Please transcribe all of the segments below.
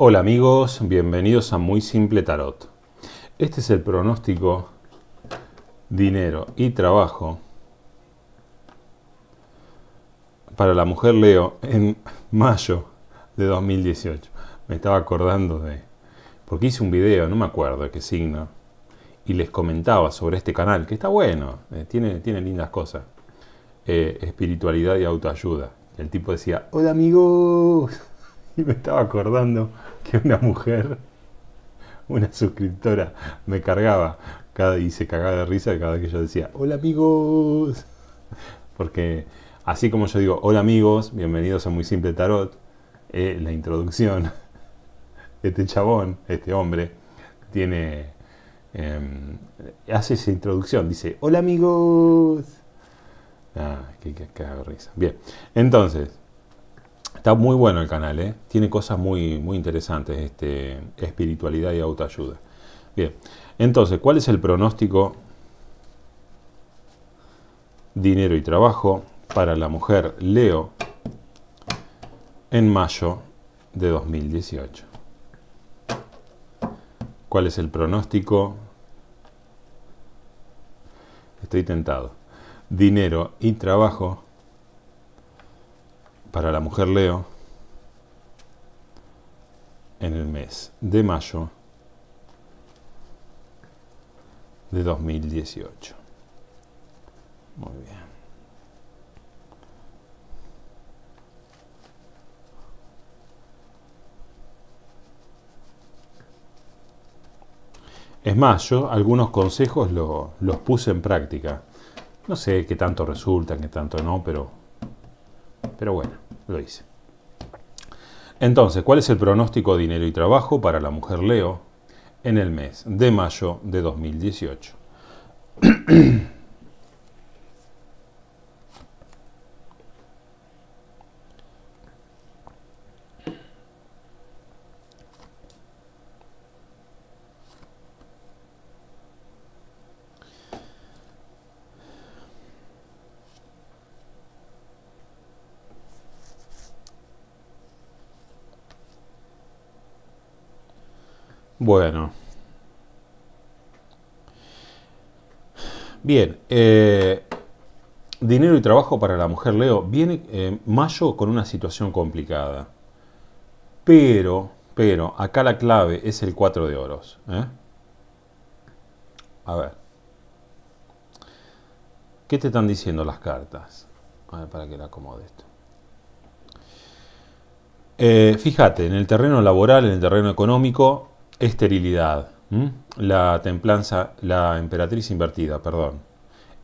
Hola amigos, bienvenidos a Muy Simple Tarot. Este es el pronóstico dinero y trabajo para la mujer Leo en mayo de 2018. Me estaba acordando de... porque hice un video, no me acuerdo de qué signo, y les comentaba sobre este canal, que está bueno, eh, tiene, tiene, lindas cosas. Eh, espiritualidad y autoayuda. El tipo decía, hola amigos. Y me estaba acordando que una mujer, una suscriptora, me cargaba cada, y se cagaba de risa cada vez que yo decía, hola amigos. Porque así como yo digo, hola amigos, bienvenidos a Muy Simple Tarot, eh, la introducción, este chabón, este hombre, tiene... Em, hace esa introducción, dice, hola amigos. Ah, qué, qué, de risa. Bien, entonces, Está muy bueno el canal, ¿eh? tiene cosas muy, muy interesantes, este, espiritualidad y autoayuda. Bien, entonces, ¿cuál es el pronóstico? Dinero y trabajo para la mujer Leo en mayo de 2018. ¿Cuál es el pronóstico? Estoy tentado. Dinero y trabajo para la mujer Leo en el mes de mayo de 2018. Muy bien. Es más, yo algunos consejos los puse en práctica. No sé qué tanto resultan, qué tanto no, pero pero bueno, lo hice. Entonces, ¿cuál es el pronóstico de dinero y trabajo para la mujer Leo en el mes de mayo de 2018? Bueno. Bien. Eh, dinero y trabajo para la mujer Leo. Viene eh, mayo con una situación complicada. Pero, pero, acá la clave es el 4 de oros. ¿eh? A ver. ¿Qué te están diciendo las cartas? A ver, para que la acomode esto. fíjate, en el terreno laboral, en el terreno económico, Esterilidad. La templanza, la emperatriz invertida, perdón.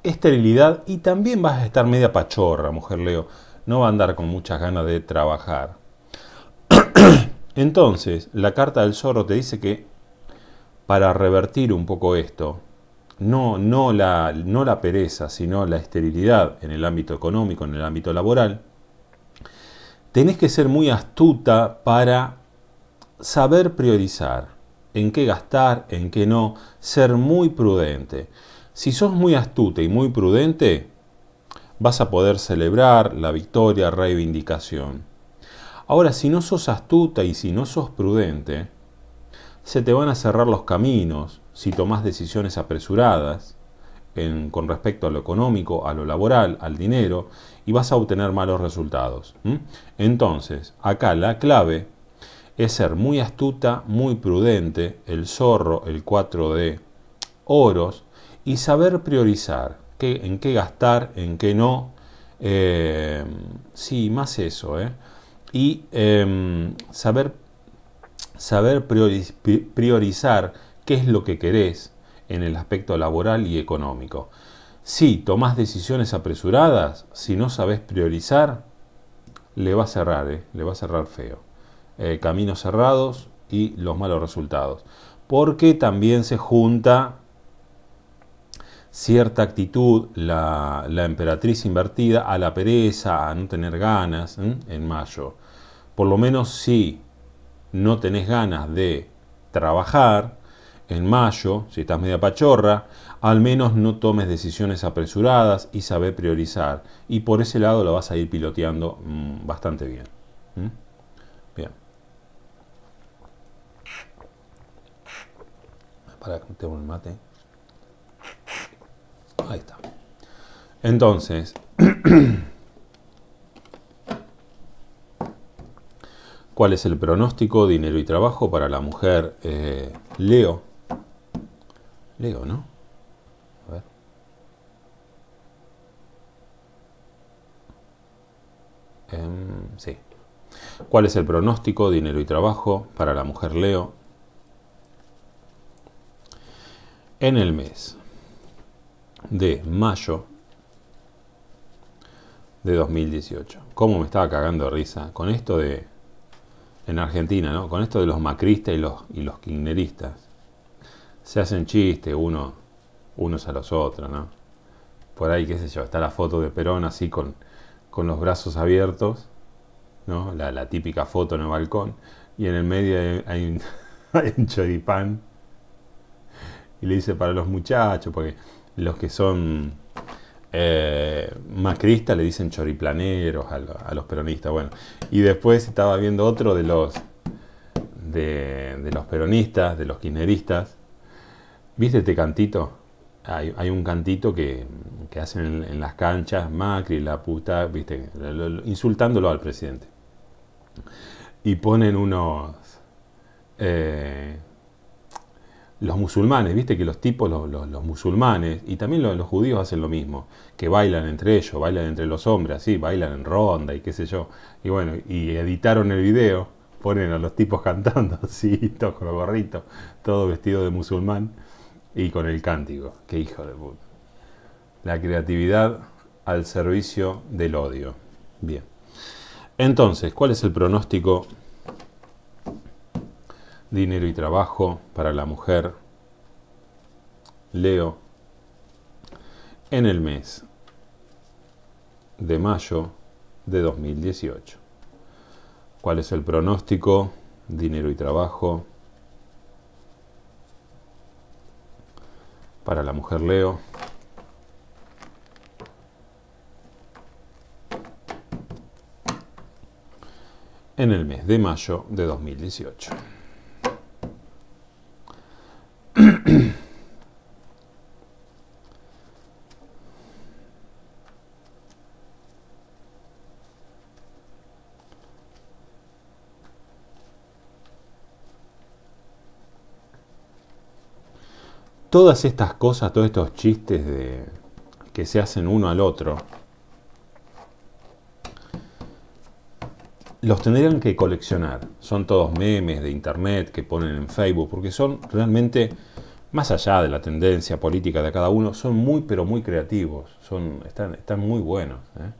Esterilidad y también vas a estar media pachorra, mujer Leo. No va a andar con muchas ganas de trabajar. Entonces, la carta del zorro te dice que para revertir un poco esto, no, no, la, no la pereza, sino la esterilidad en el ámbito económico, en el ámbito laboral, tenés que ser muy astuta para saber priorizar en qué gastar, en qué no, ser muy prudente. Si sos muy astuta y muy prudente, vas a poder celebrar la victoria, reivindicación. Ahora, si no sos astuta y si no sos prudente, se te van a cerrar los caminos si tomas decisiones apresuradas con respecto a lo económico, a lo laboral, al dinero, y vas a obtener malos resultados. Entonces, acá la clave es ser muy astuta, muy prudente, el zorro, el 4 de oros, y saber priorizar en qué gastar, en qué no. Eh, sí, más eso. Eh. Y em, saber, saber priorizar qué es lo que querés en el aspecto laboral y económico. Si tomás decisiones apresuradas, si no sabes priorizar, le va a cerrar, eh, le va a cerrar feo. Eh, caminos cerrados y los malos resultados. Porque también se junta cierta actitud, la, emperatriz invertida, a la pereza, a no tener ganas en mayo. Por lo menos si no tenés ganas de trabajar, en mayo, si estás media pachorra, al menos no tomes decisiones apresuradas y saber priorizar. Y por ese lado la vas a ir piloteando mm, bastante bien. para que tengo el mate. Ahí está. Entonces, ¿cuál es el pronóstico, dinero y trabajo para la mujer eh, Leo? Leo, ¿no? A ver. Em, sí. ¿Cuál es el pronóstico, dinero y trabajo para la mujer Leo? en el mes de mayo de 2018. ¿Cómo me estaba cagando de risa con esto de... En Argentina, ¿no? Con esto de los macristas y los, y Se hacen chistes unos a los otros, ¿no? Por ahí, qué sé yo, está la foto de Perón así con, con los brazos abiertos, ¿no? La, típica foto en el balcón. Y en el medio hay un choripán y le dice para los muchachos, porque los que son eh, macristas le dicen choriplaneros a, los peronistas. Bueno, y después estaba viendo otro de los, de, los peronistas, de los kirchneristas. ¿Viste este cantito? Hay, un cantito que, hacen en, las canchas, Macri, la puta, viste, insultándolo al presidente. Y ponen unos eh, los musulmanes, viste que los tipos, los, musulmanes, y también los, judíos hacen lo mismo, que bailan entre ellos, bailan entre los hombres, así, bailan en ronda y qué sé yo. Y bueno, y editaron el video, ponen a los tipos cantando, así, con los gorritos, todo vestido de musulmán y con el cántico. Qué hijo de puta. La creatividad al servicio del odio. Bien. Entonces, ¿cuál es el pronóstico Dinero y trabajo para la mujer. Leo. En el mes de mayo de 2018. ¿Cuál es el pronóstico? Dinero y trabajo. Para la mujer Leo. en el mes de mayo de 2018. todas estas cosas, todos estos chistes de, que se hacen uno al otro, los tendrían que coleccionar. Son todos memes de internet que ponen en Facebook, porque son realmente, más allá de la tendencia política de cada uno, son muy, pero muy creativos. Son, están, están muy buenos. ¿eh?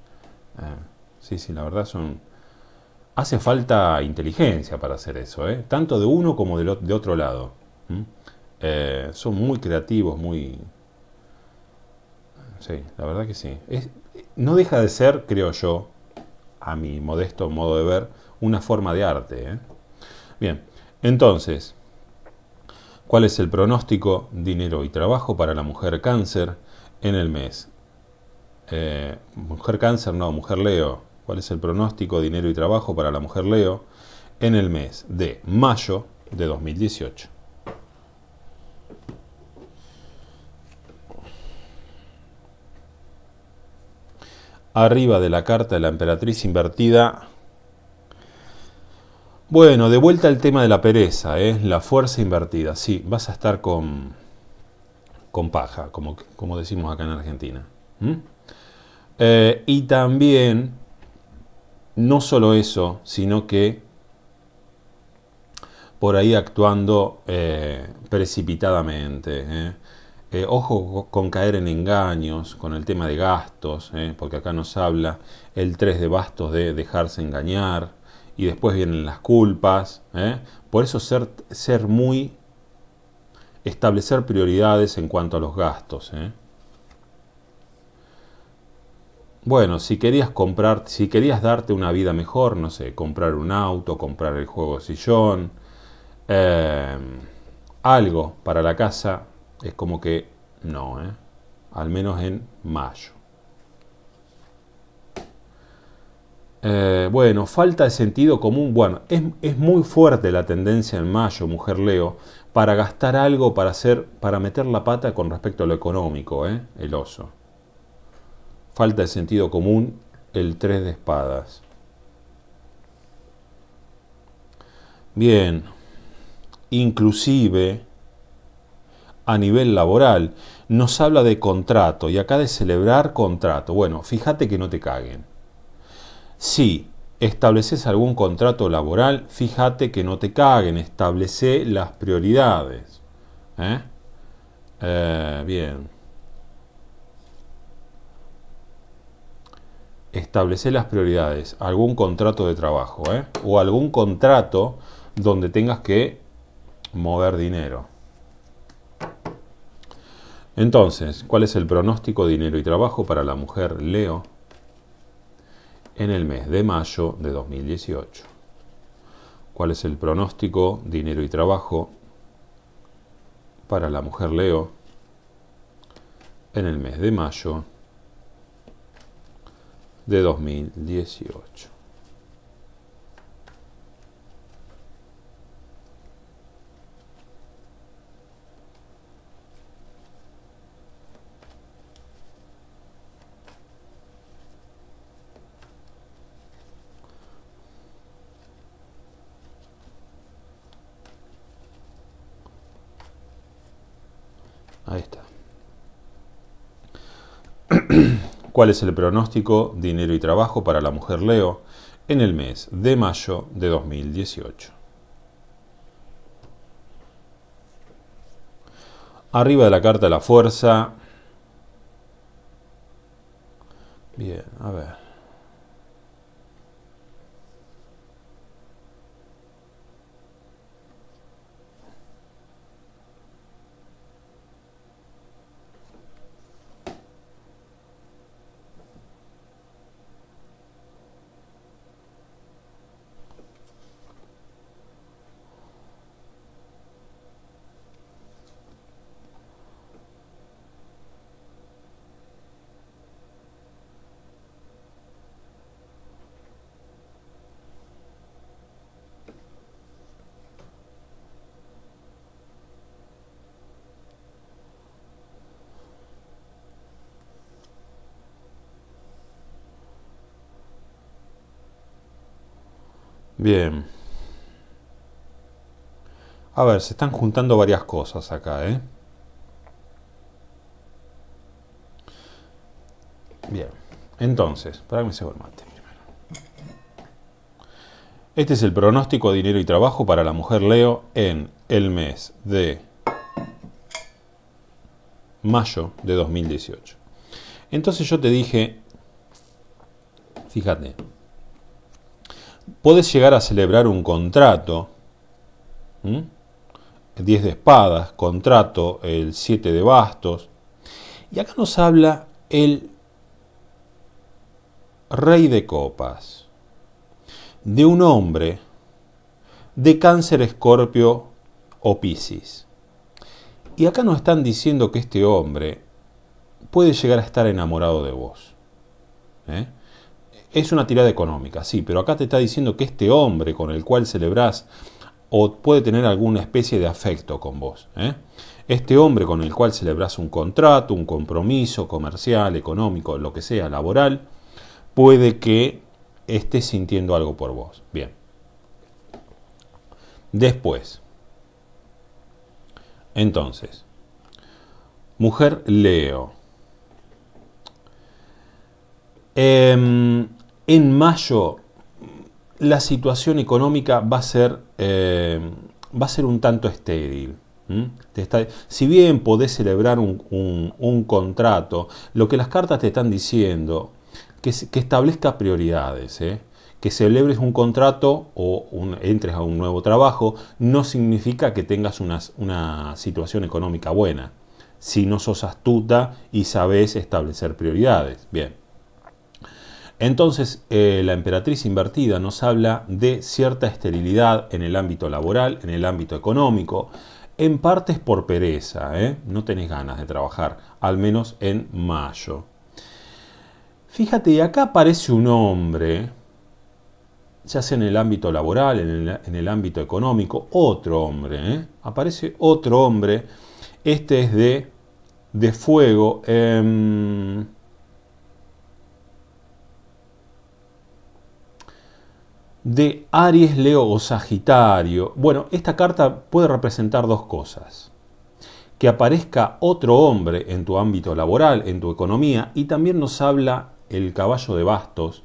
Ah, sí, sí, la verdad son... Hace falta inteligencia para hacer eso, ¿eh? tanto de uno como de, otro lado. Eh, son muy creativos, muy... Sí, la verdad que sí. no deja de ser, creo yo, a mi modesto modo de ver, una forma de arte. ¿eh? Bien, entonces, ¿cuál es el pronóstico, dinero y trabajo para la mujer cáncer en el mes? Eh, mujer cáncer, no, mujer Leo. ¿Cuál es el pronóstico, dinero y trabajo para la mujer Leo en el mes de mayo de 2018? arriba de la carta de la emperatriz invertida. Bueno, de vuelta al tema de la pereza, ¿eh? la fuerza invertida. Sí, vas a estar con, con paja, como, como decimos acá en Argentina. Eh, y también, no solo eso, sino que por ahí actuando eh, precipitadamente. ¿eh? Eh, ojo con caer en engaños, con el tema de gastos, eh, porque acá nos habla el 3 de bastos de dejarse engañar, y después vienen las culpas. Eh. Por eso ser, ser, muy... establecer prioridades en cuanto a los gastos. Bueno, si querías comprar, si querías darte una vida mejor, no sé, comprar un auto, comprar el juego de sillón, algo para la casa, es como que no, ¿eh? al menos en mayo. Eh, bueno, falta de sentido común. Bueno, es, muy fuerte la tendencia en mayo, mujer Leo, para gastar algo, para, hacer, para meter la pata con respecto a lo económico, ¿eh? el oso. Falta de sentido común, el 3 de espadas. Bien, inclusive a nivel laboral, nos habla de contrato y acá de celebrar contrato. Bueno, fíjate que no te caguen. Si estableces algún contrato laboral, fíjate que no te caguen, establece las prioridades. ¿eh? Eh, bien. Establece las prioridades, algún contrato de trabajo ¿eh? o algún contrato donde tengas que mover dinero. Entonces, ¿cuál es el pronóstico dinero y trabajo para la mujer Leo en el mes de mayo de 2018? ¿Cuál es el pronóstico dinero y trabajo para la mujer Leo en el mes de mayo de 2018? Ahí está. ¿Cuál es el pronóstico dinero y trabajo para la mujer Leo en el mes de mayo de 2018? Arriba de la carta la fuerza. Bien, a ver. Bien. A ver, se están juntando varias cosas acá, ¿eh? Bien. Entonces, para que me el mate Este es el pronóstico de dinero y trabajo para la mujer Leo en el mes de mayo de 2018. Entonces yo te dije, fíjate, Puedes llegar a celebrar un contrato, 10 de espadas, contrato, el 7 de bastos. Y acá nos habla el rey de copas, de un hombre de cáncer, escorpio o piscis. Y acá nos están diciendo que este hombre puede llegar a estar enamorado de vos. ¿eh? Es una tirada económica, sí, pero acá te está diciendo que este hombre con el cual celebrás o puede tener alguna especie de afecto con vos. ¿eh? Este hombre con el cual celebrás un contrato, un compromiso comercial, económico, lo que sea, laboral, puede que esté sintiendo algo por vos. Bien. Después. Entonces. Mujer Leo. Em, en mayo la situación económica va a ser, eh, va a ser un tanto estéril. si bien podés celebrar un, contrato, lo que las cartas te están diciendo, que, que establezca prioridades, ¿eh? que celebres un contrato o entres a un nuevo trabajo, no significa que tengas una, una situación económica buena, si no sos astuta y sabes establecer prioridades. Bien. Entonces, eh, la emperatriz invertida nos habla de cierta esterilidad en el ámbito laboral, en el ámbito económico, en partes por pereza, ¿eh? no tenés ganas de trabajar, al menos en mayo. Fíjate, acá aparece un hombre, ya sea en el ámbito laboral, en el, ámbito económico, otro hombre, ¿eh? aparece otro hombre, este es de, de fuego. Em, de Aries, Leo o Sagitario. Bueno, esta carta puede representar dos cosas. Que aparezca otro hombre en tu ámbito laboral, en tu economía, y también nos habla el caballo de bastos,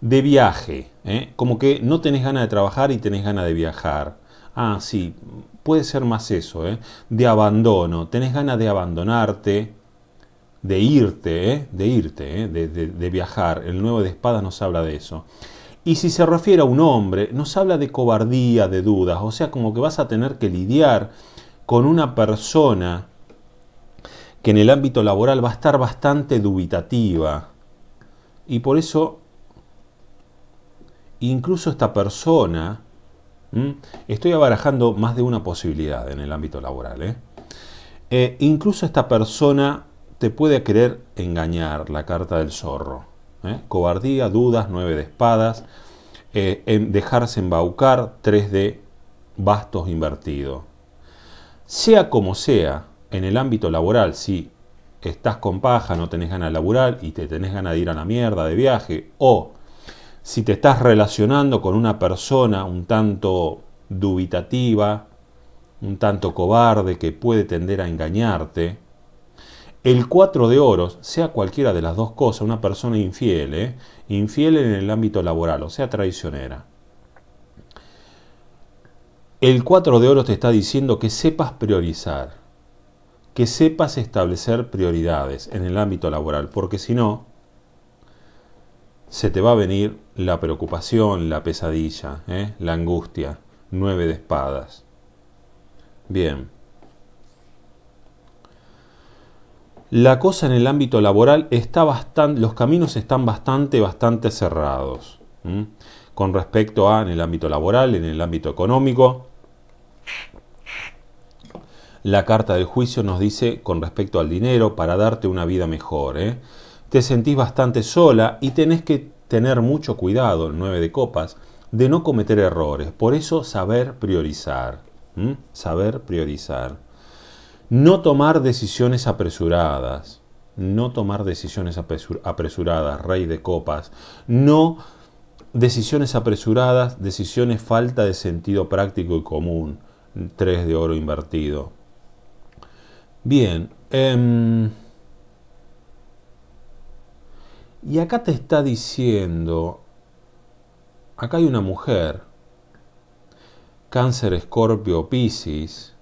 de viaje, ¿eh? como que no tenés ganas de trabajar y tenés ganas de viajar. Ah, sí, puede ser más eso, ¿eh? de abandono, tenés ganas de abandonarte, de irte, ¿eh? de irte, de, de viajar. El nuevo de espadas nos habla de eso. Y si se refiere a un hombre, nos habla de cobardía, de dudas, o sea, como que vas a tener que lidiar con una persona que en el ámbito laboral va a estar bastante dubitativa. Y por eso, incluso esta persona, estoy abarajando más de una posibilidad en el ámbito laboral, ¿eh? Eh, incluso esta persona te puede querer engañar, la carta del zorro. ¿eh? Cobardía, dudas, nueve de espadas. Eh, dejarse embaucar, tres de bastos invertido. Sea como sea, en el ámbito laboral, si estás con paja, no tenés ganas de laburar y te tenés ganas de ir a la mierda de viaje, o si te estás relacionando con una persona un tanto dubitativa, un tanto cobarde que puede tender a engañarte, el cuatro de oros, sea cualquiera de las dos cosas, una persona infiel, ¿eh? infiel en el ámbito laboral, o sea, traicionera. El 4 de oros te está diciendo que sepas priorizar, que sepas establecer prioridades en el ámbito laboral, porque si no, se te va a venir la preocupación, la pesadilla, ¿eh? la angustia, nueve de espadas. Bien. la cosa en el ámbito laboral está bastante, los caminos están bastante, bastante cerrados con respecto a en el ámbito laboral, en el ámbito económico. La carta del juicio nos dice con respecto al dinero para darte una vida mejor. ¿eh? Te sentís bastante sola y tenés que tener mucho cuidado, el 9 de copas, de no cometer errores. Por eso saber priorizar. Saber priorizar. No tomar decisiones apresuradas, no tomar decisiones apresuradas, rey de copas, no decisiones apresuradas, decisiones falta de sentido práctico y común, Tres de oro invertido. Bien, em, y acá te está diciendo, acá hay una mujer, cáncer, escorpio, piscis,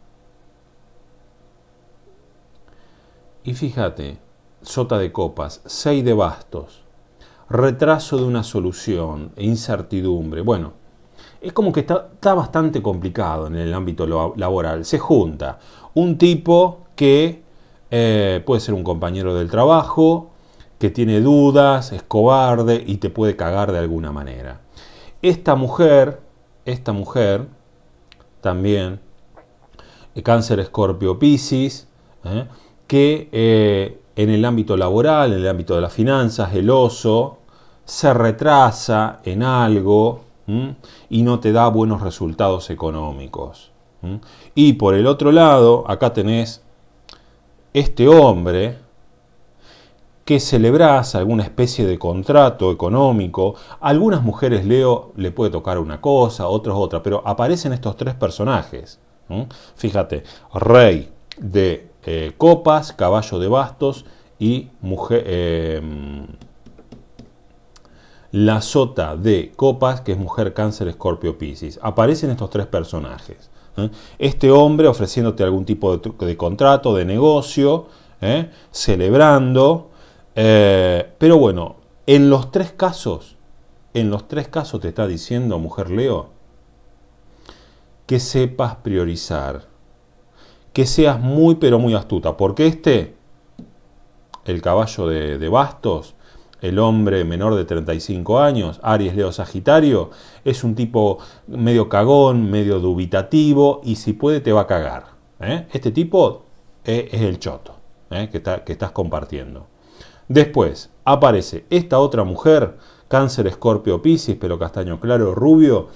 Y fíjate, sota de copas, seis de bastos, retraso de una solución e incertidumbre. Bueno, es como que está, bastante complicado en el ámbito laboral. Se junta un tipo que eh, puede ser un compañero del trabajo, que tiene dudas, es cobarde y te puede cagar de alguna manera. Esta mujer, esta mujer, también, eh, cáncer escorpio Pisces. Eh, que eh, en el ámbito laboral, en el ámbito de las finanzas, el oso se retrasa en algo y no te da buenos resultados económicos. Y por el otro lado, acá tenés este hombre que celebrás alguna especie de contrato económico. algunas mujeres, Leo, le puede tocar una cosa, otras otra, pero aparecen estos tres personajes. Fíjate, rey de eh, copas, caballo de bastos y mujer, eh, mm, la sota de copas, que es mujer cáncer, escorpio, piscis. Aparecen estos tres personajes. ¿eh? Este hombre ofreciéndote algún tipo de contrato, de negocio, celebrando. pero bueno, en los tres casos, en los tres casos te está diciendo, mujer Leo, que sepas priorizar que seas muy pero muy astuta, porque este, el caballo de, bastos, el hombre menor de 35 años, Aries Leo Sagitario, es un tipo medio cagón, medio dubitativo y si puede te va a cagar. ¿eh? Este tipo eh, es, el choto ¿eh? que, que estás compartiendo. Después aparece esta otra mujer, cáncer, escorpio, piscis, pero castaño claro, rubio,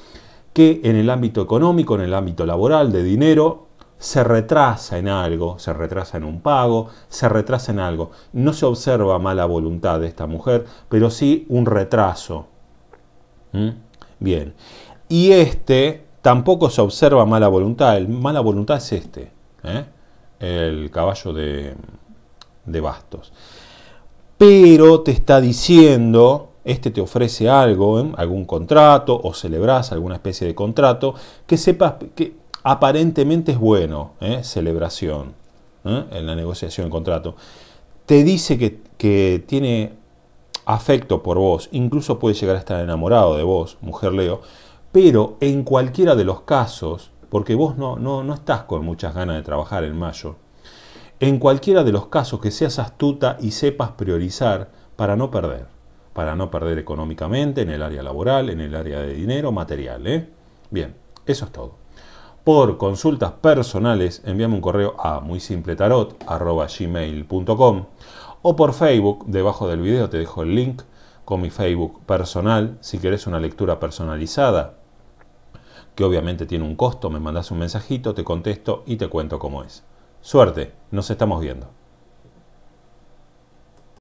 que en el ámbito económico, en el ámbito laboral, de dinero, se retrasa en algo, se retrasa en un pago, se retrasa en algo. No se observa mala voluntad de esta mujer, pero sí un retraso. ¿Mm? Bien. Y este tampoco se observa mala voluntad. El mala voluntad es este, ¿eh? el caballo de, de bastos. Pero te está diciendo este te ofrece algo, ¿eh? algún contrato o celebras alguna especie de contrato, que sepas que aparentemente es bueno, ¿eh? celebración, ¿eh? en la negociación de contrato, te dice que, que, tiene afecto por vos, incluso puede llegar a estar enamorado de vos, mujer Leo, pero en cualquiera de los casos, porque vos no, no, estás con muchas ganas de trabajar en mayo, en cualquiera de los casos que seas astuta y sepas priorizar para no perder, para no perder económicamente, en el área laboral, en el área de dinero, material. ¿eh? Bien, eso es todo por consultas personales, envíame un correo a muy simple tarot, o por Facebook, debajo del video te dejo el link con mi Facebook personal, si querés una lectura personalizada, que obviamente tiene un costo, me mandás un mensajito, te contesto y te cuento cómo es. Suerte, nos estamos viendo.